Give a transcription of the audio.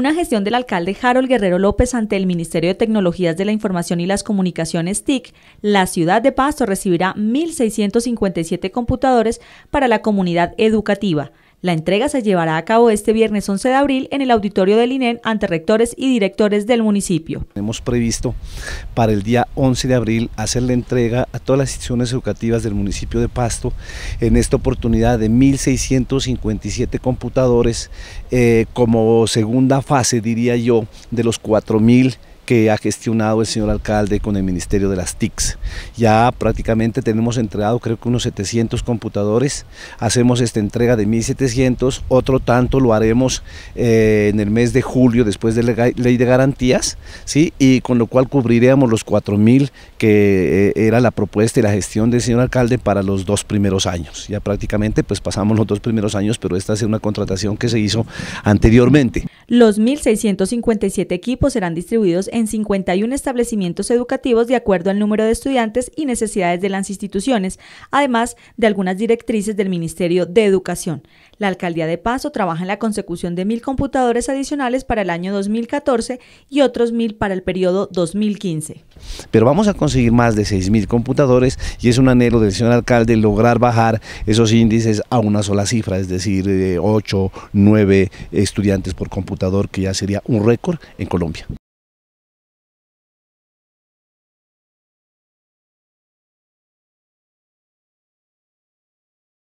una gestión del alcalde Harold Guerrero López ante el Ministerio de Tecnologías de la Información y las Comunicaciones TIC, la ciudad de Pasto recibirá 1.657 computadores para la comunidad educativa, la entrega se llevará a cabo este viernes 11 de abril en el auditorio del INEN e ante rectores y directores del municipio. Hemos previsto para el día 11 de abril hacer la entrega a todas las instituciones educativas del municipio de Pasto en esta oportunidad de 1.657 computadores eh, como segunda fase, diría yo, de los 4.000 que ha gestionado el señor alcalde con el Ministerio de las TICs. Ya prácticamente tenemos entregado creo que unos 700 computadores, hacemos esta entrega de 1.700, otro tanto lo haremos eh, en el mes de julio después de la ley de garantías, ¿sí? y con lo cual cubriríamos los 4.000 que eh, era la propuesta y la gestión del señor alcalde para los dos primeros años. Ya prácticamente pues pasamos los dos primeros años, pero esta es una contratación que se hizo anteriormente. Los 1.657 equipos serán distribuidos en 51 establecimientos educativos de acuerdo al número de estudiantes y necesidades de las instituciones, además de algunas directrices del Ministerio de Educación. La Alcaldía de Paso trabaja en la consecución de 1.000 computadores adicionales para el año 2014 y otros 1.000 para el periodo 2015. Pero vamos a conseguir más de 6.000 computadores y es un anhelo del señor alcalde lograr bajar esos índices a una sola cifra, es decir, 8, eh, 9 estudiantes por computador que ya sería un récord en Colombia.